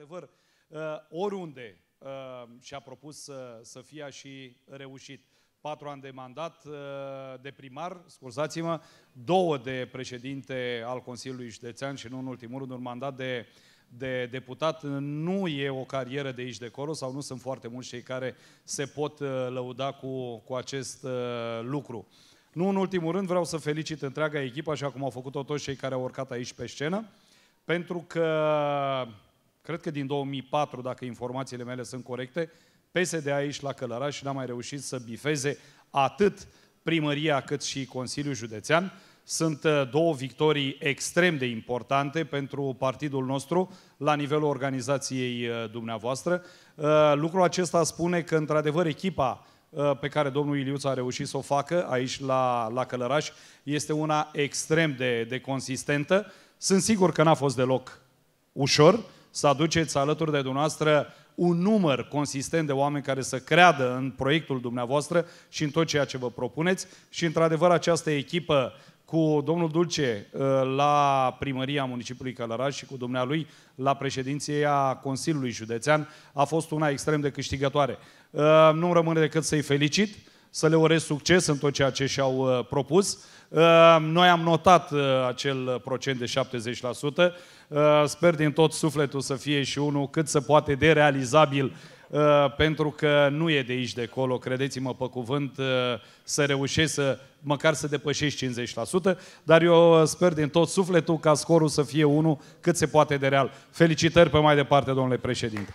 într-adevăr, uh, oriunde uh, și-a propus să, să fie și reușit. Patru ani de mandat uh, de primar, scuzați-mă, două de președinte al Consiliului Județean și nu în ultimul rând un mandat de de deputat nu e o carieră de aici de acolo sau nu sunt foarte mulți cei care se pot lăuda cu, cu acest lucru. Nu în ultimul rând vreau să felicit întreaga echipă, așa cum au făcut-o toți cei care au urcat aici pe scenă, pentru că cred că din 2004, dacă informațiile mele sunt corecte, PSD a ieșit la Călăraș și n-a mai reușit să bifeze atât primăria cât și Consiliul Județean. Sunt uh, două victorii extrem de importante pentru partidul nostru la nivelul organizației uh, dumneavoastră. Uh, lucrul acesta spune că, într-adevăr, echipa pe care domnul Iliuț a reușit să o facă aici la, la Călăraș este una extrem de, de consistentă. Sunt sigur că n-a fost deloc ușor, să aduceți alături de dumneavoastră un număr consistent de oameni care să creadă în proiectul dumneavoastră și în tot ceea ce vă propuneți. Și, într-adevăr, această echipă cu domnul Dulce ă, la primăria municipiului Călăraș și cu dumnealui la președinția Consiliului Județean a fost una extrem de câștigătoare. Ă, nu rămâne decât să-i felicit să le urez succes în tot ceea ce și-au uh, propus. Uh, noi am notat uh, acel procent de 70%. Sper din tot sufletul să fie și unul cât se poate de realizabil pentru că nu e de aici de acolo, credeți-mă pe cuvânt, să reușești să, măcar să depășești 50%, dar eu sper din tot sufletul ca scorul să fie unul cât se poate de real. Felicitări pe mai departe, domnule președinte!